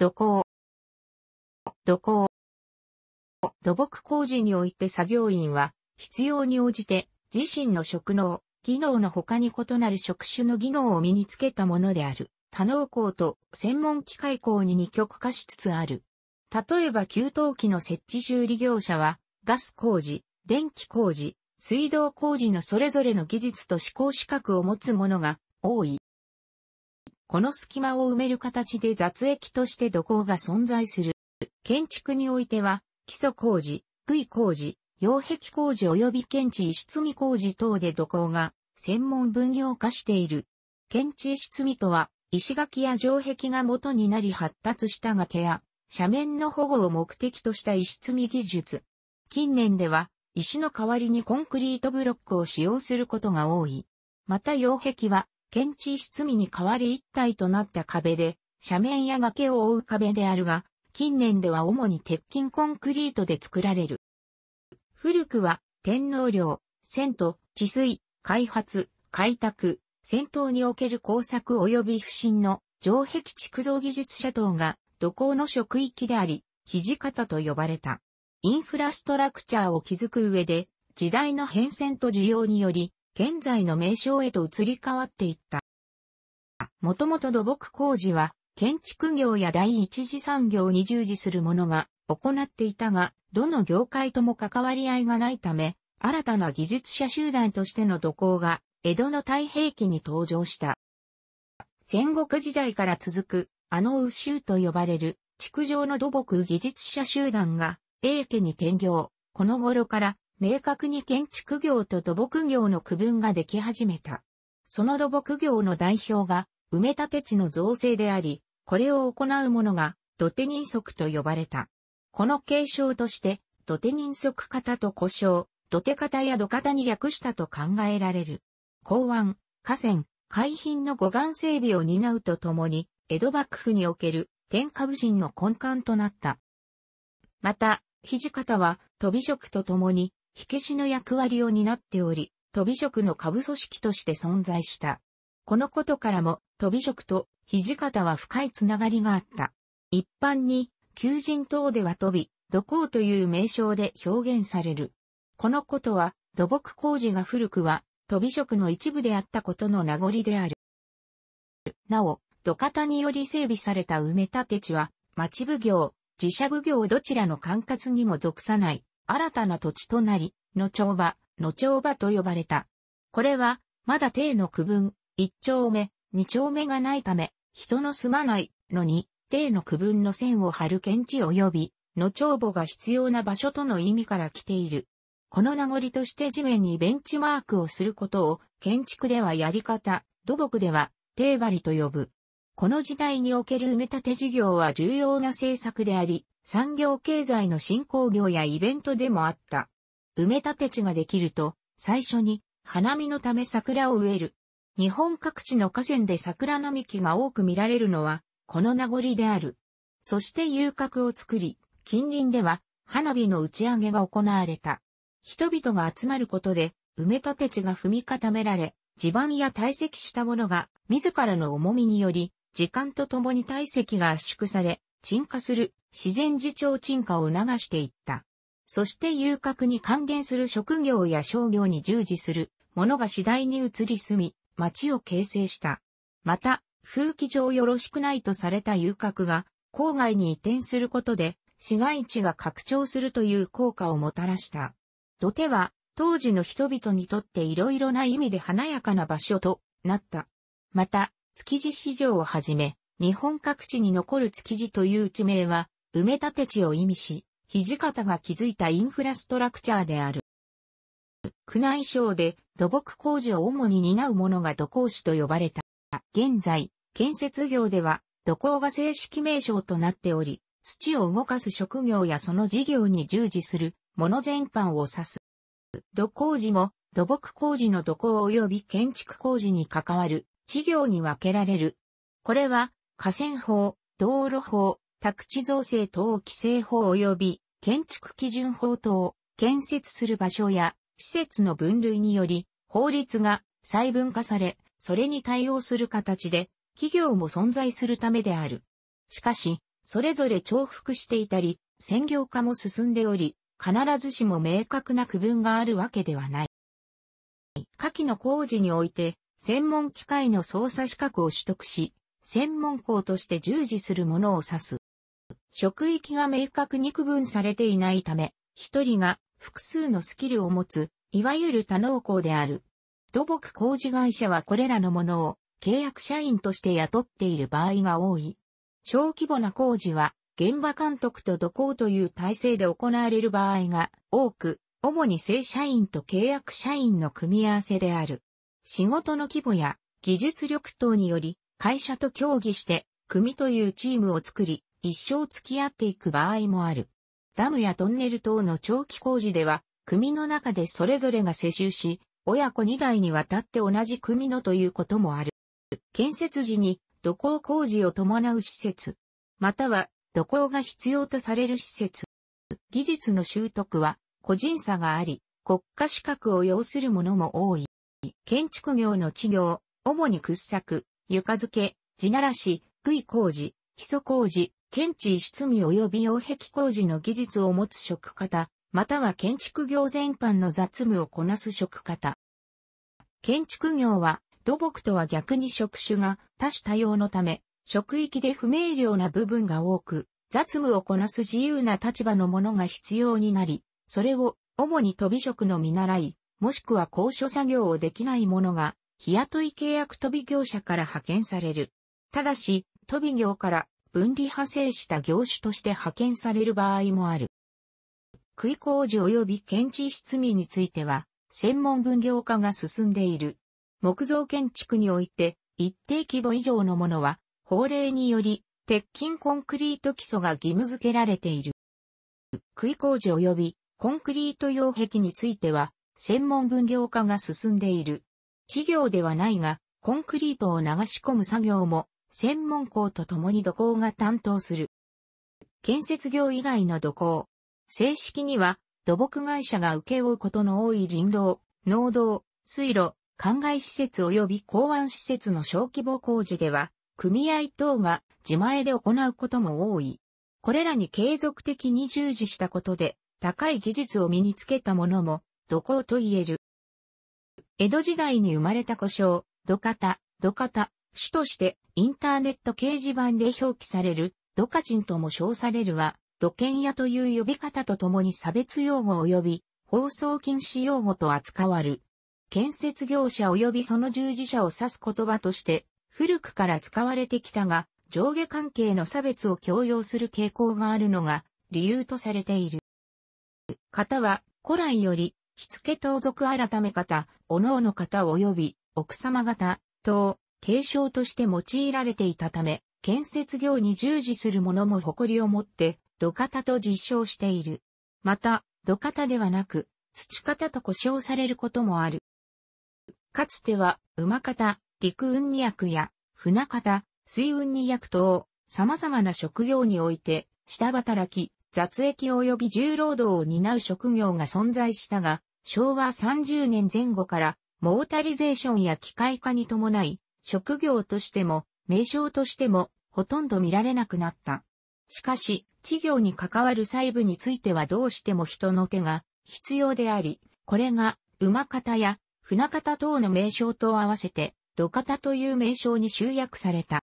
土工。土工。土木工事において作業員は、必要に応じて、自身の職能、技能の他に異なる職種の技能を身につけたものである。多能工と専門機械工に二極化しつつある。例えば給湯器の設置修理業者は、ガス工事、電気工事、水道工事のそれぞれの技術と思考資格を持つ者が多い。この隙間を埋める形で雑液として土工が存在する。建築においては、基礎工事、杭工事、擁壁工事及び検知石積み工事等で土工が専門分業化している。検知石積みとは、石垣や城壁が元になり発達した崖や、斜面の保護を目的とした石積み技術。近年では、石の代わりにコンクリートブロックを使用することが多い。また擁壁は、検知室に代わり一体となった壁で、斜面や崖を覆う壁であるが、近年では主に鉄筋コンクリートで作られる。古くは、天皇陵、遷都、治水、開発、開拓、戦闘における工作及び不審の城壁築造技術者等が土工の職域であり、土方と呼ばれた。インフラストラクチャーを築く上で、時代の変遷と需要により、現在の名称へと移り変わっていった。もともと土木工事は、建築業や第一次産業に従事する者が行っていたが、どの業界とも関わり合いがないため、新たな技術者集団としての土工が、江戸の太平記に登場した。戦国時代から続く、あの宇宙と呼ばれる、築上の土木技術者集団が、英家に転業。この頃から、明確に建築業と土木業の区分ができ始めた。その土木業の代表が埋め立て地の造成であり、これを行うものが土手人足と呼ばれた。この継承として土手人足型と呼称、土手型や土型に略したと考えられる。港湾、河川、海浜の護岸整備を担うとともに、江戸幕府における天下武神の根幹となった。また、土方は、飛び職とともに、火消しの役割を担っており、飛び職の下部組織として存在した。このことからも、飛び職と土方は深いつながりがあった。一般に、求人等では飛び、土工という名称で表現される。このことは、土木工事が古くは、飛び職の一部であったことの名残である。なお、土方により整備された埋め立て地は、町奉行、自社奉行どちらの管轄にも属さない、新たな土地となり、野鳥場、野鳥場と呼ばれた。これは、まだ定の区分、一丁目、二丁目がないため、人の住まないのに、定の区分の線を張る検地及び、野帳簿が必要な場所との意味から来ている。この名残として地面にベンチマークをすることを、建築ではやり方、土木では、定張りと呼ぶ。この時代における埋め立て事業は重要な政策であり、産業経済の振興業やイベントでもあった。埋め立て地ができると、最初に花見のため桜を植える。日本各地の河川で桜並木が多く見られるのは、この名残である。そして遊郭を作り、近隣では花火の打ち上げが行われた。人々が集まることで、埋め立て地が踏み固められ、地盤や堆積したものが、自らの重みにより、時間とともに堆積が圧縮され、沈下する自然自重沈下を促していった。そして遊郭に還元する職業や商業に従事するものが次第に移り住み、町を形成した。また、風紀上よろしくないとされた遊郭が郊外に移転することで市街地が拡張するという効果をもたらした。土手は当時の人々にとって色々な意味で華やかな場所となった。また、築地市場をはじめ、日本各地に残る築地という地名は、埋め立て地を意味し、土方が築いたインフラストラクチャーである。宮内省で土木工事を主に担う者が土工師と呼ばれた。現在、建設業では土工が正式名称となっており、土を動かす職業やその事業に従事するもの全般を指す。土工事も土木工事の土工及び建築工事に関わる事業に分けられる。これは河川法、道路法、宅地造成等規制法及び建築基準法等、建設する場所や施設の分類により、法律が細分化され、それに対応する形で、企業も存在するためである。しかし、それぞれ重複していたり、専業化も進んでおり、必ずしも明確な区分があるわけではない。下記の工事において、専門機械の操作資格を取得し、専門校として従事するものを指す。職域が明確に区分されていないため、一人が複数のスキルを持つ、いわゆる多能工である。土木工事会社はこれらのものを契約社員として雇っている場合が多い。小規模な工事は現場監督と土工という体制で行われる場合が多く、主に正社員と契約社員の組み合わせである。仕事の規模や技術力等により会社と協議して組というチームを作り、一生付き合っていく場合もある。ダムやトンネル等の長期工事では、組の中でそれぞれが世襲し、親子二代にわたって同じ組のということもある。建設時に土工工事を伴う施設、または土工が必要とされる施設。技術の習得は個人差があり、国家資格を要するものも多い。建築業の地業、主に掘削、床付け、地ならし、杭工事、基礎工事、検知室務及び擁壁工事の技術を持つ職方、または建築業全般の雑務をこなす職方。建築業は土木とは逆に職種が多種多様のため、職域で不明瞭な部分が多く、雑務をこなす自由な立場のものが必要になり、それを主に飛び職の見習い、もしくは高所作業をできない者が、日雇い契約飛び業者から派遣される。ただし、飛び業から分離派生した業種として派遣される場合もある。杭工事及び建築室民については、専門分業化が進んでいる。木造建築において、一定規模以上のものは、法令により、鉄筋コンクリート基礎が義務付けられている。杭工事及びコンクリート擁壁については、専門分業化が進んでいる。事業ではないが、コンクリートを流し込む作業も専門校と共に土工が担当する。建設業以外の土工。正式には土木会社が請け負うことの多い林道、農道、水路、灌漑施設及び港湾施設の小規模工事では、組合等が自前で行うことも多い。これらに継続的に従事したことで、高い技術を身につけたものも、土工と言える。江戸時代に生まれた故障、土方、土方、主としてインターネット掲示板で表記されるドカチンとも称されるは、土建屋という呼び方とともに差別用語及び放送禁止用語と扱わる。建設業者及びその従事者を指す言葉として古くから使われてきたが、上下関係の差別を強要する傾向があるのが理由とされている。方は古来より、火付盗賊改め方、おのおの方及び奥様方、等、継承として用いられていたため、建設業に従事する者も誇りを持って、土方と実証している。また、土方ではなく、土方と呼称されることもある。かつては、馬方、陸運二役や、船方、水運二役等、様々な職業において、下働き、雑役及び重労働を担う職業が存在したが、昭和30年前後から、モータリゼーションや機械化に伴い、職業としても、名称としても、ほとんど見られなくなった。しかし、事業に関わる細部についてはどうしても人の手が必要であり、これが、馬方や船方等の名称と合わせて、土方という名称に集約された。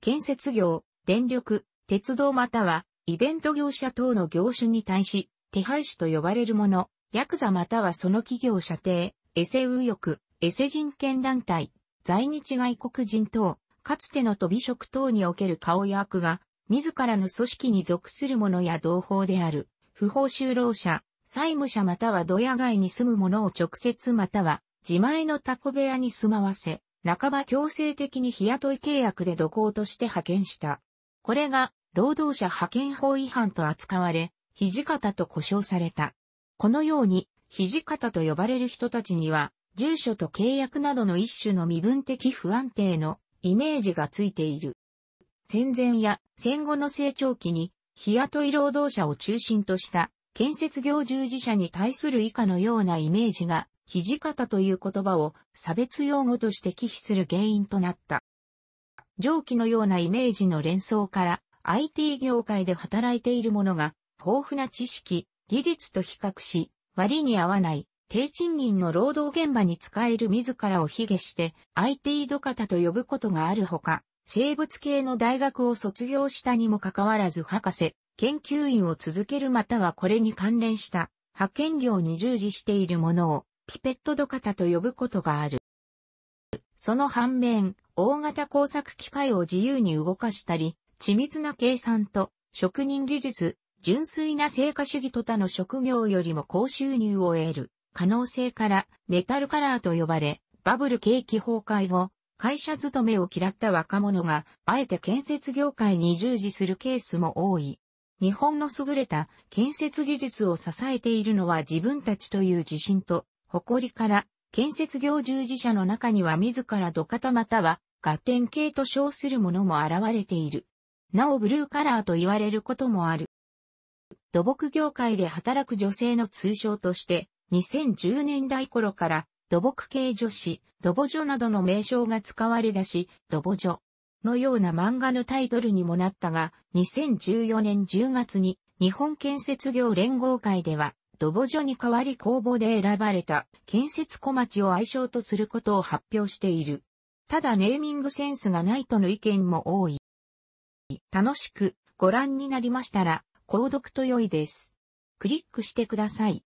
建設業、電力、鉄道または、イベント業者等の業種に対し、手配師と呼ばれるもの、ヤクザまたはその企業者邸、エセ右翼、エセ人権団体、在日外国人等、かつての飛び職等における顔役が、自らの組織に属する者や同胞である、不法就労者、債務者または土屋街に住む者を直接または、自前のタコ部屋に住まわせ、半ば強制的に日雇い契約で土工として派遣した。これが、労働者派遣法違反と扱われ、土方と呼称された。このように、土方と呼ばれる人たちには、住所と契約などの一種の身分的不安定のイメージがついている。戦前や戦後の成長期に日雇い労働者を中心とした建設業従事者に対する以下のようなイメージが、土方という言葉を差別用語として忌避する原因となった。上記のようなイメージの連想から、IT 業界で働いている者が、豊富な知識、技術と比較し、割に合わない低賃金の労働現場に使える自らを卑下して IT 土方と呼ぶことがあるほか、生物系の大学を卒業したにもかかわらず博士、研究員を続けるまたはこれに関連した派遣業に従事しているものをピペット土方と呼ぶことがある。その反面、大型工作機械を自由に動かしたり、緻密な計算と職人技術、純粋な成果主義と他の職業よりも高収入を得る可能性からメタルカラーと呼ばれ、バブル景気崩壊後、会社勤めを嫌った若者が、あえて建設業界に従事するケースも多い。日本の優れた建設技術を支えているのは自分たちという自信と、誇りから、建設業従事者の中には自ら土方または、合点系と称するもも現れている。なおブルーカラーと言われることもある。土木業界で働く女性の通称として、2010年代頃から土木系女子、土木女などの名称が使われだし、土木女のような漫画のタイトルにもなったが、2014年10月に日本建設業連合会では、土木女に代わり公募で選ばれた建設小町を愛称とすることを発表している。ただネーミングセンスがないとの意見も多い。楽しくご覧になりましたら、購読と良いです。クリックしてください。